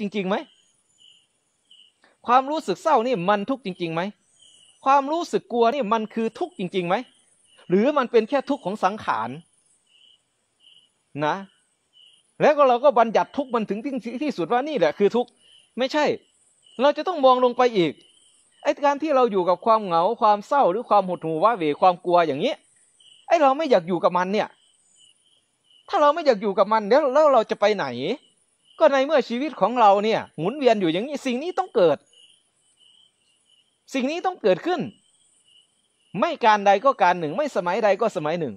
จริงๆไหมความรู้สึกเศร้านี่มันทุกข์จริงๆไหมความรู้สึกกลัวนี่มันคือทุกข์จริงๆไหมหรือมันเป็นแค่ทุกข์ของสังขาร นะ แล้วก็เราก็บัญญัติทุกข์มันถึงที่สุดว่านี่แหละคือทุกข์ไม่ใช่ เราจะต้องมองลงไปอีกไอ้การที่เราอยู่กับความเหงาความเศร้าหรือความหดหู่ว่าเวความกลัวอย่างนี้ไอ้เราไม่อยากอยู่กับมัน เนี่ย ถ้าเราไม่อยากอยู่กับมันแล้วแล้วเราจะไปไหนก็ในเมื่อชีวิตของเราเนี่ยหมุนเวียนอยู่อย่างนี้สิ่งนี้ต้องเกิด สิ่งนี้ต้องเกิดขึ้น ไม่การใดก็การหนึ่ง ไม่สมัยใดก็สมัยหนึ่ง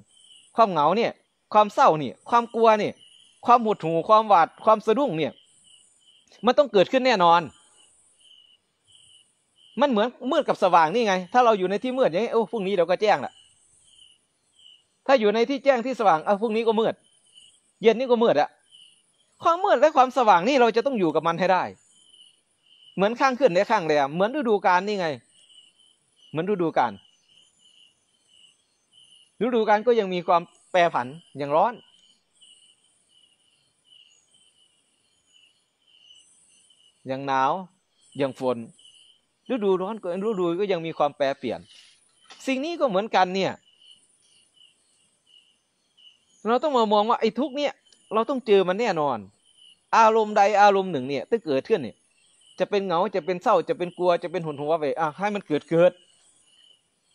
ความเหงาเนี่ย ความเศร้าเนี่ยความกลัวเนี่ยความหดหู่ความหวาดความสะดุ้งเนี่ย มันต้องเกิดขึ้นแน่นอน มันเหมือนมืดกับสว่างนี่ไง ถ้าเราอยู่ในที่มืดอย่างนี้โอ้พรุ่งนี้เราก็แจ้งละถ้าอยู่ในที่แจ้งที่สว่างเอาพรุ่งนี้ก็มืดเย็นนี้ก็มืดอะความมืดและความสว่างนี่เราจะต้องอยู่กับมันให้ได้ เหมือนข้างขึ้นและข้างแรมเหมือนฤดูกาลนี่ไง เหมือนฤดูกาลฤดูกาลก็ยังมีความแปรผัน อย่างร้อน อย่างหนาว อย่างฝน ฤดูร้อนก็ฤดูก็ยังมีความแปรเปลี่ยน สิ่งนี้ก็เหมือนกันเนี่ย เราต้องมามองว่าไอ้ทุกเนี่ยเราต้องเจอมันแน่นอน อารมณ์ใดอารมณ์หนึ่งเนี่ยถ้าเกิดขึ้นเนี่ย จะเป็นเหงาจะเป็นเศร้าจะเป็นกลัวจะเป็นหุนหัวไปอ่ะให้มันเกิดเกิด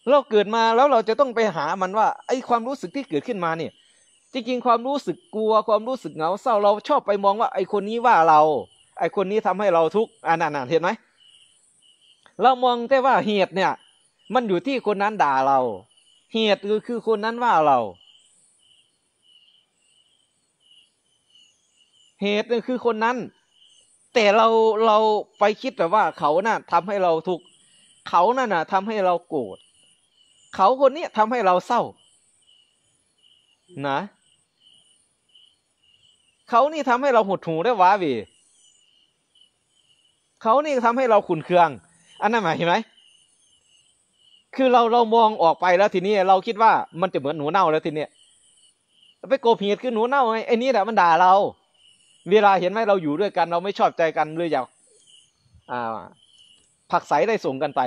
เราเกิดมาแล้วเราจะต้องไปหามันว่า ไอ้ความรู้สึกที่เกิดขึ้นมาเนี่ย จริงๆความรู้สึกกลัวความรู้สึกเหงาเศร้าเราชอบไปมองว่าไอ้คนนี้ว่าเรา ไอ้คนนี้ทำให้เราทุกข์อ่านั่นเห็นไหม เรามองแต่ว่าเหตุเนี่ย มันอยู่ที่คนนั้นด่าเรา เหตุคือคือคนนั้นว่าเราเหตุนึ่คือคนนั้น แต่เรา เราไปคิดแบบว่าเขาน่ะ ทำให้เราทุกข์เขานั่นน่ะ ทำให้เราโกรธ เขาคนนี้ทำให้เราเศร้า นะ เขานี่ทำให้เราหดหูได้วะวีเขานี่ทำให้เราขุนเคือง อันนั้นหมายเห็นไหมคือเราเรามองออกไปแล้วทีนี้เราคิดว่ามันจะเหมือนหนูเน่าแล้วทีเนี้ยไปโกธเหตุคือหนูเน่าไงไอ้นี่แหละมันด่าเราเวลาเห็นไหมเราอยู่ด้วยกัน เราไม่ชอบใจกันเลยอยากผักใสได้ส่งกันไป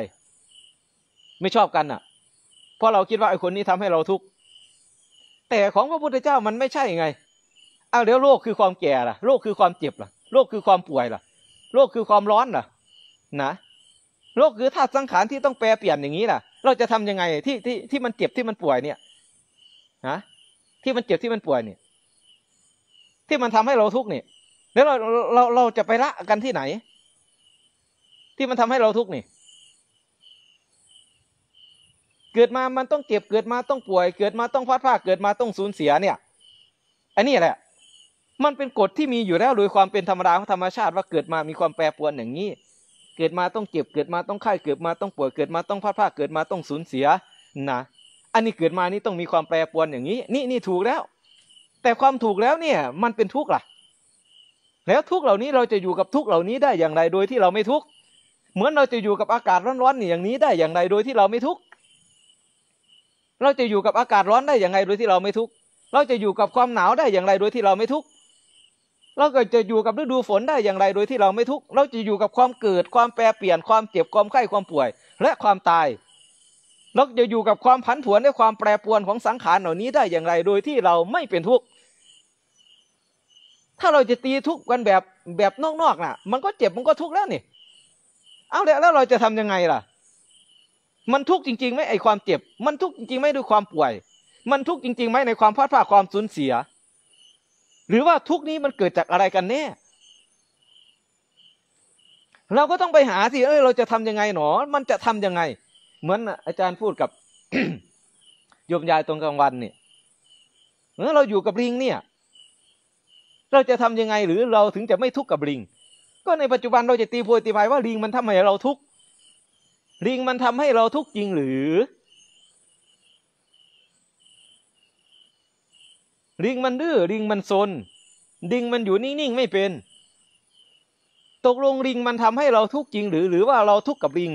ไม่ชอบกันอ่ะ เพราะเราคิดว่าไอ้คนนี้ทำให้เราทุกข์แต่ของพระพุทธเจ้ามันไม่ใช่ไงอ้าวแล้วโรคคือความแก่ล่ะโรคคือความเจ็บล่ะโรคคือความป่วยล่ะโรคคือความร้อนล่ะ นะโรคคือธาตุสังขารที่ต้องแปรเปลี่ยนอย่างนี้ล่ะ เราจะทํำยังไงที่ที่ที่มันเจ็บที่มันป่วยเนี่ยนะที่มันเจ็บที่มันป่วยเนี่ยที่มันทำให้เราทุกข์นี่แล้วเรา เรา เราจะไปละกันที่ไหน ที่มันทำให้เราทุกข์นี่ เกิดมา มันต้องเจ็บ เกิดมาต้องป่วย เกิดมาต้องพลาดพลาดเกิดมาต้องสูญเสีย เนี่ย อันนี้แหละ มันเป็นกฎที่มีอยู่แล้วโดยความเป็นธรรมดาของธรรมชาติว่าเกิดมา มีความแปรปรวนอย่างนี้ เกิดมาต้องเจ็บ เกิดมาต้องไข้เกิดมาต้องป่วย เกิดมาต้องพลาดพลาดเกิดมาต้องสูญเสียนะ อันนี้เกิดมา นี่ต้องมีความแปรปรวนอย่างนี้ นี่นี่ถูกแล้วแต่ความถูกแล้วเนี่ยมันเป็นทุกข์ล่ะ แล้วทุกข์เหล่านี้เราจะอยู่กับทุกข์เหล่านี้ได้อย่างไรโดยที่เราไม่ทุกข์เหมือนเราจะอยู่กับอากาศร้อนๆนอย่างนี้ได้อย่างไรโดยที่เราไม่ทุกข์เราจะอยู่กับอากาศร้อนได้อย่างไรโดยที่เราไม่ทุกข์เราจะอยู่กับความหนาวได้อย่างไรโดยที่เราไม่ทุกข์เราก็จะอยู่กับฤดูฝนได้อย่างไรโดยที่เราไม่ทุกข์เราจะอยู่กับความเกิดความแปรเปลี่ยนความเจ็บความไข้ความป่วย และความตายเราจะอยู่กับความผันผวนและความแปรปรวนของสังขารเหล่านี้ได้อย่างไรโดยที่เราไม่เป็นทุกข์ถ้าเราจะตีทุกข์กันแบบแบบนอกๆน่ะ มันก็เจ็บมันก็ทุกข์แล้วนี่เอาแล้วแล้วเราจะทำยังไงล่ะ มันทุกข์จริงๆไหมไอความเจ็บ มันทุกข์จริงๆไหมด้วยความป่วย มันทุกข์จริงๆไหมในความพลาดพลาดความสูญเสีย หรือว่าทุกข์นี้มันเกิดจากอะไรกันแน่ เราก็ต้องไปหาสิเอ้ยเราจะทํำยังไงหนอมันจะทํำยังไงเหมือนอาจารย์พูดกับโยมยายตรงกลางวันเนี่ยเมือเราอยู่กับลิงเนี่ย เราจะทำยังไงหรือเราถึงจะไม่ทุกข์กับลิง ก็ในปัจจุบันเราจะตีโพยตีพายว่าลิงมันทำให้เราทุกข์ลิงมันทำให้เราทุกข์จริงหรือลิงมันดื้อลิงมันซนลิงมันอยู่นิ่ง ๆ ไม่เป็น ตกลงลิงมันทำให้เราทุกข์จริงหรือหรือว่าเราทุกข์กับลิง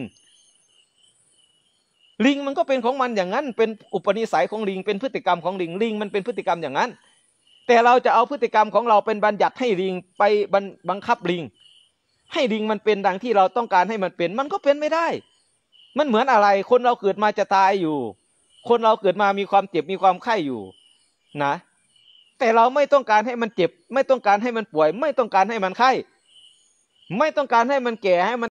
ลิงมันก็เป็นของมันอย่างนั้นเป็นอุปนิสัยของลิงเป็นพฤติกรรมของลิงลิงมันเป็นพฤติกรรมอย่างนั้นแต่เราจะเอาพฤติกรรมของเราเป็นบัญญัติให้ลิงไปบังคับลิงให้ลิงมันเป็นดังที่เราต้องการให้มันเป็นมันก็เป็นไม่ได้ มันเหมือนอะไรคนเราเกิดมาจะตายอยู่คนเราเกิดมามีความเจ็บมีความไข้อยู่นะ แต่เราไม่ต้องการให้มันเจ็บ ไม่ต้องการให้มันป่วย ไม่ต้องการให้มันไข้ไม่ต้องการให้มันแก่ให้มัน